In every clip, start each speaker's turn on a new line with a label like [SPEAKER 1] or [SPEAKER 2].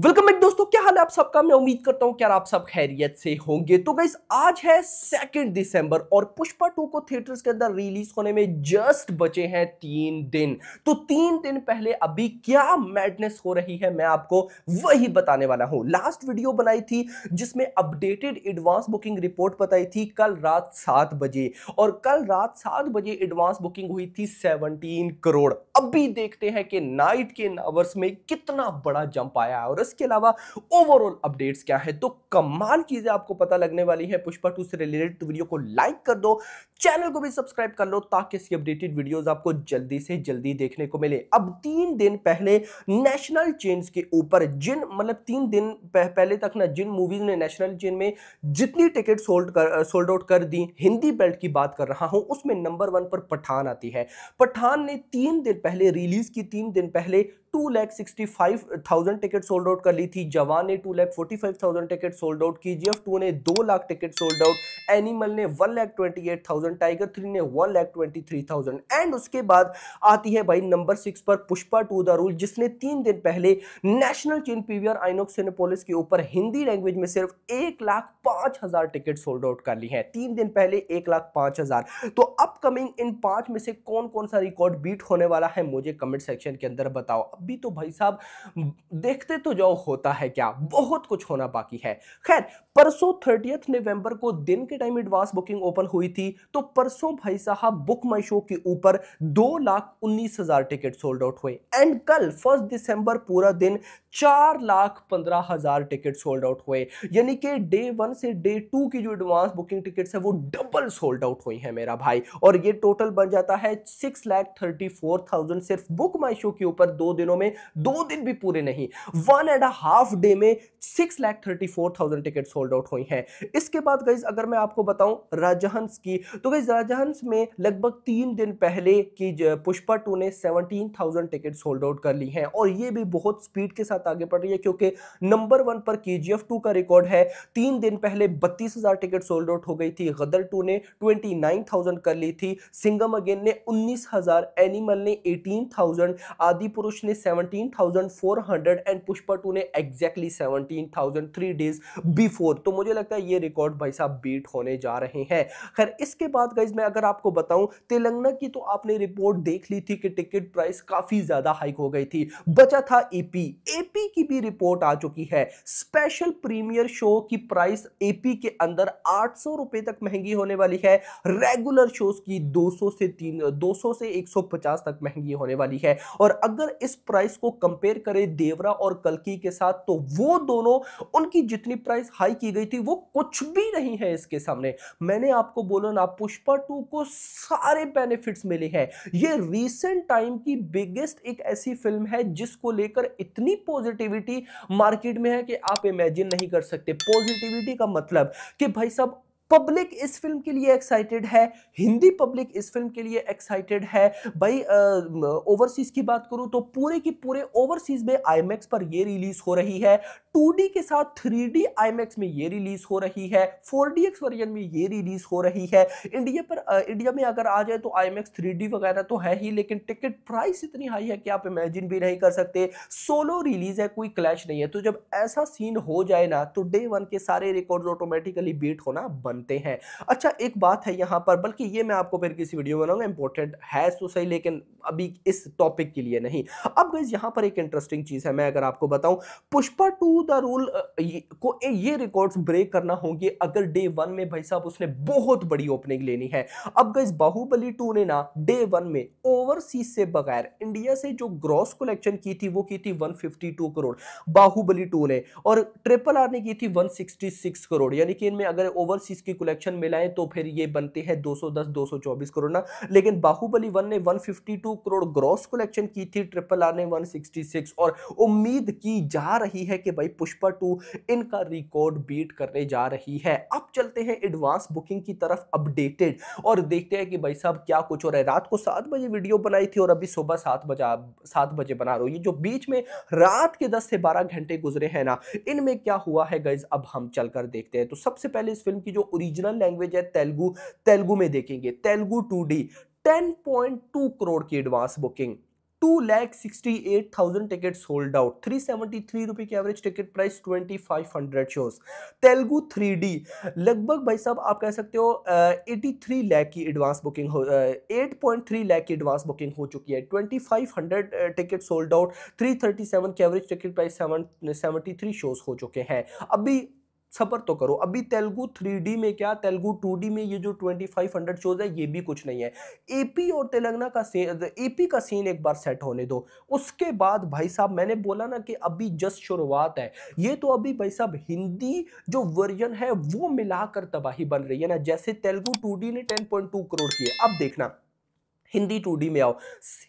[SPEAKER 1] welcome back दोस्तों क्या हाल है आप सबका मैं उम्मीद करता हूँ कि आप सब खैरियत से होंगे तो गाइज आज है सेकेंड दिसंबर और पुष्पा टू को थिएटर्स के अंदर रिलीज होने में जस्ट बचे हैं तीन दिन तो तीन दिन पहले अभी क्या मैडनेस हो रही है मैं आपको वही बताने वाला हूँ लास्ट वीडियो बनाई थी जिसमें अपडेटेड एडवांस बुकिंग रिपोर्ट बताई थी कल रात सात बजे और कल रात सात बजे एडवांस बुकिंग हुई थी सेवनटीन करोड़ अभी देखते हैं कि नाइट के आवर्स में कितना बड़ा जंप आया है और इसके अलावा ओवरऑल अपडेट्स क्या है तो कमाल चीजें आपको पता लगने वाली है पुष्पा टू से रिलेटेड तो वीडियो को लाइक कर दो चैनल को भी सब्सक्राइब कर लो ताकि इसकी अपडेटेड वीडियोस आपको जल्दी से जल्दी देखने को मिले अब तीन दिन पहले नेशनल चेन्स के ऊपर जिन मतलब तीन दिन पहले तक ना जिन मूवीज ने नेशनल चेन में जितनी टिकट सोल्ड कर सोल्ड आउट कर दी हिंदी बेल्ट की बात कर रहा हूं उसमें नंबर वन पर पठान आती है पठान ने तीन दिन पहले रिलीज की तीन दिन पहले two lakh sixty five thousand ticket sold out कर ली थी जवान ने two lakh forty five thousand ticket sold out की जी एफ टू ने दो lakh ticket sold out Animal ने one lakh twenty eight thousand Tiger three ने one lakh twenty three thousand and उसके बाद आती है भाई नंबर सिक्स पर पुष्पा टू द रूल जिसने तीन दिन पहले national chain PVR Inox Cinepolis के ऊपर हिंदी लैंग्वेज में सिर्फ एक लाख पांच हजार टिकट सोल्ड आउट कर ली है तीन दिन पहले एक लाख पांच हजार तो अपकमिंग इन पांच में से कौन कौन सा रिकॉर्ड बीट होने वाला है मुझे कमेंट सेक्शन के अंदर बताओ भी तो भाई साहब देखते तो जाओ होता है क्या बहुत कुछ होना बाकी है खैर परसों थर्टियथ नवंबर को दिन के टाइम एडवांस बुकिंग ओपन हुई थी तो परसों भाई साहब बुक माई शो के ऊपर दो लाख उन्नीस हजार टिकट सोल्ड आउट हुए एंड कल फर्स्ट दिसंबर पूरा दिन चार लाख पंद्रह हजार टिकट सोल्ड आउट हुए यानी कि डे वन से डे टू की जो एडवांस बुकिंग टिकट है वो डबल सोल्ड आउट हुई है मेरा भाई और ये टोटल बन जाता है six lakh thirty four thousand सिर्फ बुक माई शो के ऊपर दो दिनों में दो दिन भी पूरे नहीं वन एंड हाफ डे में six lakh thirty four thousand ticket sold sold out हुई हैं इसके बाद गईज अगर मैं आपको बताऊं राजहंस की तो गईज राजहंस में लगभग तीन दिन पहले की पुष्पा टू ने seventeen thousand ticket sold out कर ली हैं और ये भी बहुत स्पीड के साथ आगे बढ़ रही है क्योंकि नंबर वन पर के जी एफ टू का रिकॉर्ड है तीन दिन पहले बत्तीस हज़ार टिकट सोल्ड आउट हो गई थी गदर टू ने ट्वेंटी नाइन थाउजेंड कर ली थी सिंगम अगेन ने उन्नीस हज़ार एनिमल ने एटीन थाउजेंड आदि पुरुष ने seventeen thousand four hundred and Pushpa two ने exactly seventeen thousand three days before four तो मुझे लगता है ये रिकॉर्ड भाई साहब बीट होने जा रहे हैं खैर इसके बाद गाइज मैं अगर आपको बताऊं तेलंगाना की तो आपने रिपोर्ट देख ली थी कि टिकट प्राइस काफी ज्यादा हाइक हो गई थी बचा था एपी एपी की भी रिपोर्ट आ चुकी है स्पेशल प्रीमियर शो की प्राइस एपी के अंदर आठ सौ रुपए तक महंगी होने वाली है रेगुलर शोज की 200 से तीन 200 से 150 तक महंगी होने वाली है और अगर इस प्राइस को कंपेयर करें देवरा और कलकी के साथ तो वो दोनों उनकी जितनी प्राइस हाइक की गई थी वो कुछ भी नहीं है इसके सामने मैंने आपको बोला ना पुष्पा टू को सारे बेनिफिट्स मिले हैं ये रिसेंट टाइम की बिगेस्ट एक ऐसी फिल्म है जिसको लेकर इतनी पॉजिटिविटी मार्केट में है कि आप इमेजिन नहीं कर सकते पॉजिटिविटी का मतलब कि भाई साहब पब्लिक इस फिल्म के लिए एक्साइटेड है हिंदी पब्लिक इस फिल्म के लिए एक्साइटेड है भाई ओवरसीज की बात करूं तो पूरे के पूरे ओवरसीज में आई पर ये रिलीज हो रही है 2D के साथ 3D आईमैक्स में ये रिलीज हो रही है 4DX वर्जन में ये रिलीज हो रही है इंडिया पर आ, इंडिया में अगर आ जाए तो आईमैक्स 3D वगैरह तो है ही लेकिन टिकट प्राइस इतनी हाई है कि आप इमेजिन भी नहीं कर सकते सोलो रिलीज है कोई क्लैश नहीं है तो जब ऐसा सीन हो जाए ना तो डे वन के सारे रिकॉर्ड ऑटोमेटिकली बीट होना बंद बनते हैं अच्छा एक बात है यहाँ पर बल्कि ये मैं आपको फिर किसी वीडियो में बनाऊँगा इंपॉर्टेंट है तो सही लेकिन अभी इस टॉपिक के लिए नहीं अब गई यहाँ पर एक इंटरेस्टिंग चीज़ है मैं अगर आपको बताऊँ पुष्पा टू द रूल को ये रिकॉर्ड्स ब्रेक करना होंगे अगर डे वन में भाई साहब उसने बहुत बड़ी ओपनिंग लेनी है अब गई बाहुबली टू ने ना डे वन में ओवरसीज से बगैर इंडिया से जो ग्रॉस कलेक्शन की थी वो की थी 152 करोड़ बाहुबली टू ने और ट्रिपल आर ने की थी 166 करोड़ यानी कि इनमें अगर ओवरसीज की कलेक्शन मिलाएं तो फिर ये बनते हैं 210 224 करोड़ ना लेकिन बाहुबली वन ने 152 करोड़ ग्रॉस कलेक्शन की थी ट्रिपल आर ने 166 और उम्मीद की जा रही है कि भाई पुष्पा टू इनका रिकॉर्ड बीट करने जा रही है अब चलते हैं एडवांस बुकिंग की तरफ अपडेटेड और देखते हैं कि भाई साहब क्या कुछ हो रहा है रात को सात बजे वीडियो बनाई थी और अभी सुबह सात बजा सात बजे बना रही है जो बीच में रात के दस से बारह घंटे गुजरे हैं ना इनमें क्या हुआ है गैज अब हम चल देखते हैं तो सबसे पहले इस फिल्म की जो ओरिजिनल लैंग्वेज है तेलुगु तेलुगु में देखेंगे Telugu two D ten point two crore की advance booking two lakh sixty eight thousand ticket sold out three seventy three रुपये की average ticket price twenty five hundred shows Telugu three D लगभग भाई साहब आप कह सकते हो एटी थ्री लैख की एडवांस बुकिंग हो एट पॉइंट थ्री लैख की एडवांस बुकिंग हो चुकी है twenty five hundred ticket sold out three thirty seven की average ticket price seven seventy three shows हो चुके हैं अभी सफर तो करो अभी तेलुगु 3D में क्या तेलुगु 2D में ये जो 2500 शोज है ये भी कुछ नहीं है एपी और तेलंगाना का सीन एपी का सीन एक बार सेट होने दो उसके बाद भाई साहब मैंने बोला ना कि अभी जस्ट शुरुआत है ये तो अभी भाई साहब हिंदी जो वर्जन है वो मिलाकर तबाही बन रही है ना जैसे तेलुगु टू ने टेन करोड़ किए अब देखना हिंदी टू में आओ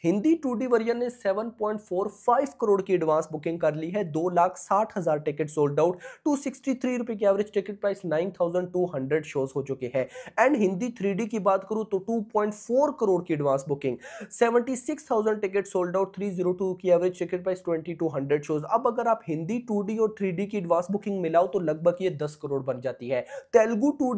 [SPEAKER 1] हिंदी टू वर्जन ने 7.45 करोड़ की एडवांस बुकिंग कर ली है दो लाख साठ हज़ार ticket sold out two sixty three की average ticket price nine thousand two hundred shows हो चुके हैं एंड हिंदी थ्री की बात करूँ तो टू पॉइंट फोर करोड़ की advance booking seventy six thousand ticket sold out three zero two की average ticket price twenty two hundred shows अब अगर आप हिंदी टू और थ्री की एडवांस बुकिंग मिलाओ तो लगभग ये दस करोड़ बन जाती है तेलुगु टू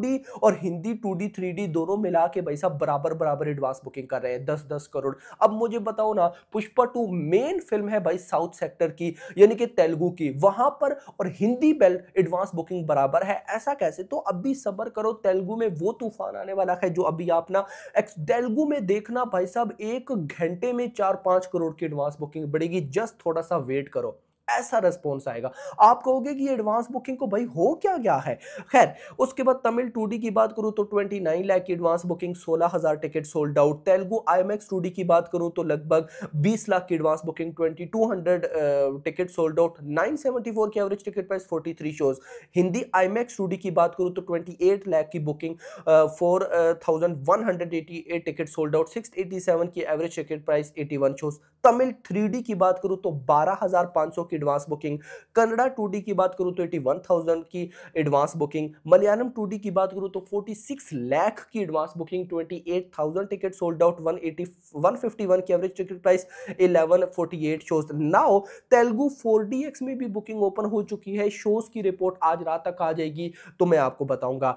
[SPEAKER 1] और हिंदी टू डी दोनों मिला के भाई साहब बराबर बराबर एडवांस बुकिंग कर रहे हैं है दस दस करोड़ अब मुझे बताओ ना पुष्पा टू मेन फिल्म है भाई साउथ सेक्टर की यानी कि तेलुगु की वहां पर और हिंदी बेल्ट एडवांस बुकिंग बराबर है ऐसा कैसे तो अब भी सबर करो तेलुगु में वो तूफान आने वाला है जो अभी आप ना तेलुगु में देखना भाई साहब एक घंटे में चार पांच करोड़ की एडवांस बुकिंग बढ़ेगी जस्ट थोड़ा सा वेट करो ऐसा रेस्पॉन्स आएगा आप कहोगे कि एडवांस बुकिंग को भाई हो क्या क्या है खैर उसके बाद तमिल टू की बात करूँ तो ट्वेंटी नाइन लाख की एडवांस बुकिंग सोलह हज़ार ticket sold out Telugu I M X two की बात करूँ तो लगभग बीस लाख की advance booking twenty two hundred ticket sold out nine seventy four की average ticket price forty three shows Hindi I M X two की बात करूँ तो ट्वेंटी एट लाख की booking four thousand one hundred eighty eight ticket sold out six eighty seven की average ticket price eighty one shows Tamil three की बात करूं तो 12,500 की एडवांस बुकिंग कन्नडा 2D की बात करूं तो 81,000 की एडवांस बुकिंग मलयालम 2D की बात करूं तो 46 लाख की advance booking 28,000 ticket sold out 180 151 की average ticket price 1148 shows now Telugu 4DX में भी बुकिंग ओपन हो चुकी है शोज की रिपोर्ट आज रात तक आ जाएगी तो मैं आपको बताऊंगा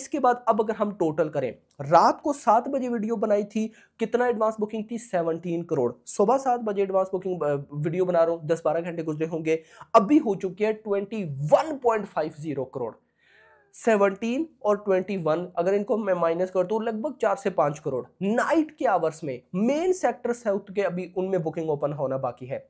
[SPEAKER 1] इसके बाद अब अगर हम टोटल करें रात को सात बजे वीडियो बनाई थी कितना एडवांस बुकिंग थी सेवनटीन करोड़ सुबह साथ बजे एडवांस बुकिंग वीडियो बना रहा हूँ दस बारह घंटे गुजरे होंगे अभी हो चुके हैं twenty one point five zero crore seventeen और ट्वेंटी वन अगर इनको मैं माइनस कर दूँ लगभग चार से पांच करोड़ नाइट के आवर्स में मेन सेक्टर साउथ के अभी उनमें बुकिंग ओपन होना बाकी है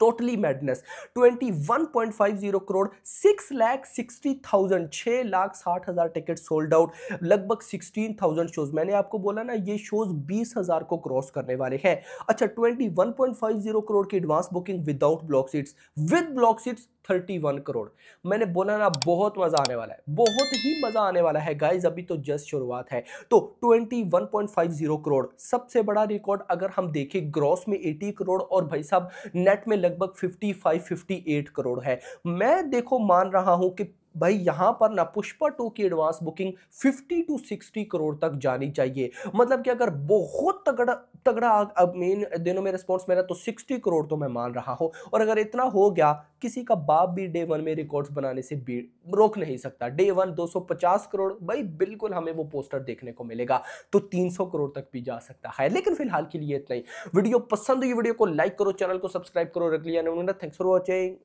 [SPEAKER 1] totally madness 21.50 crore six lakh sixty thousand छः लाख साठ हज़ार टिकट सोल्ड आउट लगभग सिक्सटीन थाउजेंड शोज़ मैंने आपको बोला ना ये शोज़ बीस हज़ार को क्रॉस करने वाले हैं अच्छा 21.50 करोड़ की advance booking without block seats with block seats thirty one crore मैंने बोला ना बहुत मज़ा आने वाला है बहुत ही मज़ा आने वाला है गाइज अभी तो जस्ट शुरुआत है तो twenty one point five zero crore सबसे बड़ा रिकॉर्ड अगर हम देखें ग्रॉस में एटी करोड़ और भाई साहब नेट में लगभग fifty five fifty eight crore है मैं देखो मान रहा हूँ कि भाई यहां पर ना पुष्पा टू की एडवांस बुकिंग 50 टू 60 करोड़ तक जानी चाहिए मतलब कि अगर बहुत तगड़ा तगड़ा अब मेन दिनों में रिस्पॉन्स मेरा तो 60 करोड़ तो मैं मान रहा हूं और अगर इतना हो गया किसी का बाप भी डे वन में रिकॉर्ड्स बनाने से भी रोक नहीं सकता डे वन 250 करोड़ भाई बिल्कुल हमें वो पोस्टर देखने को मिलेगा तो 300 करोड़ तक भी जा सकता है लेकिन फिलहाल के लिए इतना ही वीडियो पसंद हुई वीडियो को लाइक करो चैनल को सब्सक्राइब करो रख लिया थैंक्स फॉर वॉचिंग